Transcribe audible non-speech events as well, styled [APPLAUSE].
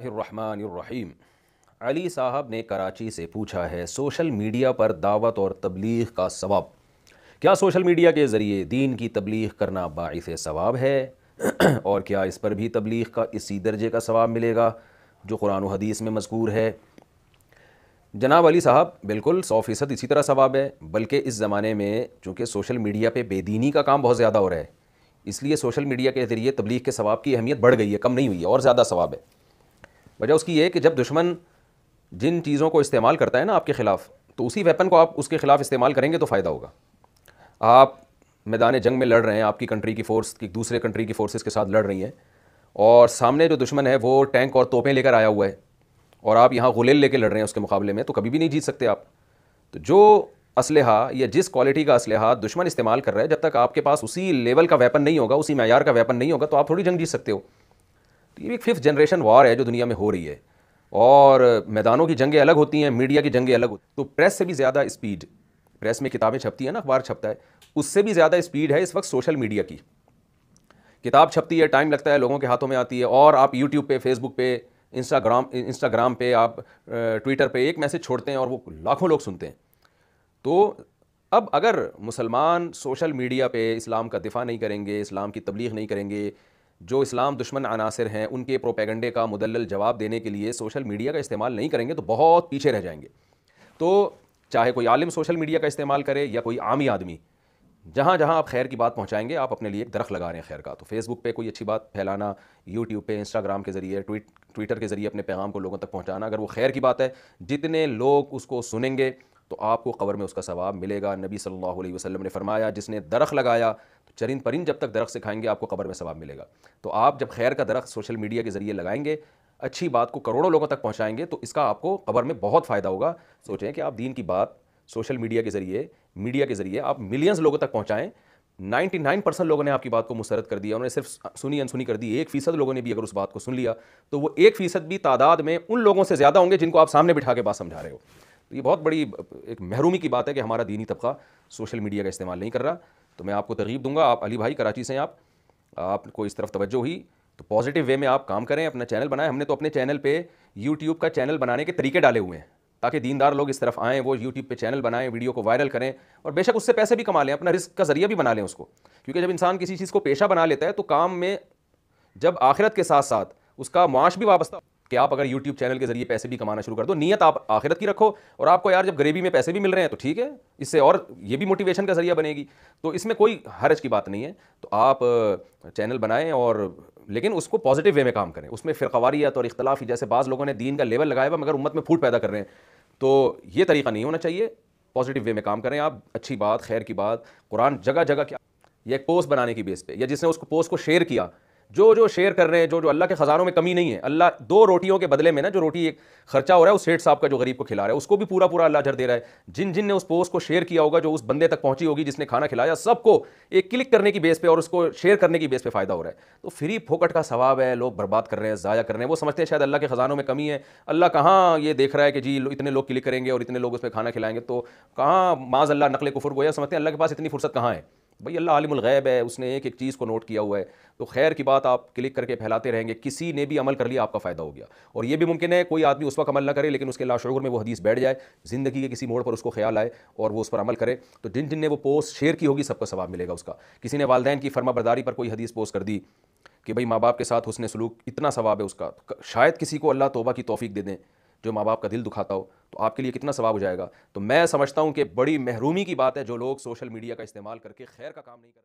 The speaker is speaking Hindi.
रहीम अली साहब ने कराची से पूछा है सोशल मीडिया पर दावत और तबलीग का सवाब क्या सोशल मीडिया के ज़रिए दीन की तबलीग करना बायस सवाब है [CLEARS THROAT] और क्या इस पर भी तबलीग का इसी दर्जे का सवाब मिलेगा जो कुरान हदीस में मजकूर है जनाब अली साहब बिल्कुल सौ फ़ीसद इसी तरह सवाब है बल्कि इस ज़माने में चूँकि सोशल मीडिया पर बेदीनी का काम बहुत ज़्यादा हो रहा है इसलिए सोशल मीडिया के ज़रिए तबलीग के सवाब की अहमियत बढ़ गई है कम नहीं हुई है और ज़्यादा सवाब है वजह उसकी ये कि जब दुश्मन जिन चीज़ों को इस्तेमाल करता है ना आपके ख़िलाफ़ तो उसी वेपन को आप उसके ख़िलाफ़ इस्तेमाल करेंगे तो फ़ायदा होगा आप मैदान जंग में लड़ रहे हैं आपकी कंट्री की फ़ोर्स की दूसरे कंट्री की फ़ोर्सेस के साथ लड़ रही हैं और सामने जो दुश्मन है वो टैंक और तोपें लेकर आया हुआ है और आप यहाँ गुलेल लेकर लड़ रहे हैं उसके मुकाबले में तो कभी भी नहीं जीत सकते आप तो जो असलहा या जिस क्वालिटी का असलहा दुश्मन इस्तेमाल कर रहा है जब तक आपके पास उसी लेवल का वेपन नहीं होगा उसी मैार का वेपन नहीं होगा तो आप थोड़ी जंग जीत सकते हो तो ये एक फिफ्थ जनरेशन वॉर है जो दुनिया में हो रही है और मैदानों की जंगें अलग होती हैं मीडिया की जंगें अलग होती तो प्रेस से भी ज़्यादा स्पीड प्रेस में किताबें छपती हैं ना अखबार छपता है उससे भी ज़्यादा स्पीड है इस वक्त सोशल मीडिया की किताब छपती है टाइम लगता है लोगों के हाथों में आती है और आप यूट्यूब पे फेसबुक पे इंस्टाग्राम इंस्टाग्राम पे आप ट्विटर पे एक मैसेज छोड़ते हैं और वो लाखों लोग सुनते हैं तो अब अगर मुसलमान सोशल मीडिया पे इस्लाम का दिफा नहीं करेंगे इस्लाम की तबलीग नहीं करेंगे जो इस्लाम दुश्मन अनासर हैं उनके प्रोपेगंडे का मुदल जवाब देने के लिए सोशल मीडिया का इस्तेमाल नहीं करेंगे तो बहुत पीछे रह जाएंगे तो चाहे कोई आलिम सोशल मीडिया का इस्तेमाल करे या कोई आमी आदमी जहाँ जहाँ आप खैर की बात पहुँचाएंगे आप अपने लिए एक दरख लगा रहे हैं खैर का तो फेसबुक पे कोई अच्छी बात फैलाना यूट्यूब पे इंस्टाग्राम के ज़रिए ट्वीट ट्विटर के ज़रिए अपने पैगाम को लोगों तक पहुँचाना अगर वो खैर की बात है जितने लोग उसको सुनेंगे तो आपको कबर में उसका सवाब मिलेगा नबी सल्लल्लाहु अलैहि वसल्लम ने फरमाया जिसने दरख लगाया तो चरिंद परिंद जब तक दरख्त से खाएंगे आपको कबर में सवाब मिलेगा तो आप जब खैर का दरख्त सोशल मीडिया के ज़रिए लगाएंगे अच्छी बात को करोड़ों लोगों तक पहुँचाएंगे तो इसका आपको कबर में बहुत फ़ायदा होगा सोचें कि आप दीन की बात सोशल मीडिया के ज़रिए मीडिया के ज़रिए आप मिलियंस लोगों तक पहुँचाएँ 99 परसेंट लोगों ने आपकी बात को मुसरद कर दिया उन्होंने सिर्फ सुनी अनसुनी कर दी एक फीसद लोगों ने भी अगर उस बात को सुन लिया तो वो एक फीसद भी तादाद में उन लोगों से ज़्यादा होंगे जिनको आप सामने बिठा के बात समझा रहे हो तो ये बहुत बड़ी एक महरूमी की बात है कि हमारा दीनी तबका सोशल मीडिया का इस्तेमाल नहीं कर रहा तो मैं आपको तरगीब दूंगा आप अली भाई कराची से हैं आप आपको इस तरफ तवज्जो हुई तो पॉजिटिव वे में आप काम करें अपना चैनल बनाएं हमने तो अपने चैनल पे यूट्यूब का चैनल बनाने के तरीके डाले हुए हैं ताकि दीनदार लोग इस तरफ आएँ वो यूट्यूब पे चैनल बनाएं वीडियो को वायरल करें और बेशक उससे पैसे भी कमा लें अपना रिस्क का जरिया भी बना लें उसको क्योंकि जब इंसान किसी चीज़ को पेशा बना लेता है तो काम में जब आखिरत के साथ साथ उसका मुआश भी वापस कि आप अगर यूट्यूब चैनल के जरिए पैसे भी कमाना शुरू कर दो नीयत आप आखिरत की रखो और आपको यार जब गरीबी में पैसे भी मिल रहे हैं तो ठीक है इससे और ये भी मोटिवेशन का जरिया बनेगी तो इसमें कोई हरज की बात नहीं है तो आप चैनल बनाएं और लेकिन उसको पॉजिटिव वे में काम करें उसमें फ़िरकवारीत और इख्तलाफी जैसे बाज़ लोगों ने दीन का लेवल लगाया हुआ मगर उम्मत में फूट पैदा कर रहे हैं तो ये तरीका नहीं होना चाहिए पॉजिटिव वे में काम करें आप अच्छी बात खैर की बात कुरान जगह जगह क्या या एक पोस्ट बनाने की बेस पे या जिसने उसको पोस्ट को शेयर किया जो जो शेयर कर रहे हैं जो जो अल्लाह के ख़जानों में कमी नहीं है अल्लाह दो रोटियों के बदले में ना जो रोटी एक खर्चा हो रहा है उस सेठ साहब का जो गरीब को खिला रहा है उसको भी पूरा पूरा अल्लाह जर दे रहा है जिन जिन ने उस पोस्ट को शेयर किया होगा जो उस बंदे तक पहुंची होगी जिसने खाना खिलाया सबको एक क्लिक करने की बेस पर और उसको शेयर करने की बेस पर फ़ायदा हो रहा है तो फ्री फोकट का सवाब है लोग बर्बाद कर रहे हैं ज़ाया कर रहे हैं वो समझते हैं शायद अल्लाह के ख़जानों में कमी है अल्लाह कहाँ ये देख रहा है कि जी इतने लोग क्लिक करेंगे और इतने लोग उस पर खाना खिलाएंगे तो कहाँ माज अल्लाह नकल कुफुर गोया समझते हैं अल्लाह के पास इतनी फुर्सत कहाँ है भाई अल्लाह आलिम गैब है उसने एक एक चीज़ को नोट किया हुआ है तो खैर की बात आप क्लिक करके फैलाते रहेंगे किसी ने भी अमल कर लिया आपका फ़ायदा हो गया और ये भी मुमकिन है कोई आदमी उस वक्त अमल ना करे लेकिन उसके लाशर में वो हदीस बैठ जाए ज़िंदगी के किसी मोड़ पर उसको ख्याल आए और वो उस पर अमल करे तो जिन जिन ने वो पोस्ट शेयर की होगी सबका सवाब मिलेगा उसका किसी ने वालदेन की फर्मा बरदारी पर कोई हदीस पोस्ट कर दी कि भाई माँ बाप के साथ उसने सलूक इतना सवाब है उसका शायद किसी को अल्लाह तोबा की तोफ़ी दे दें जो माँ बाप का दिल दुखाता हो तो आपके लिए कितना सवाब हो जाएगा तो मैं समझता हूँ कि बड़ी महरूमी की बात है जो लोग सोशल मीडिया का इस्तेमाल करके खैर का काम नहीं कर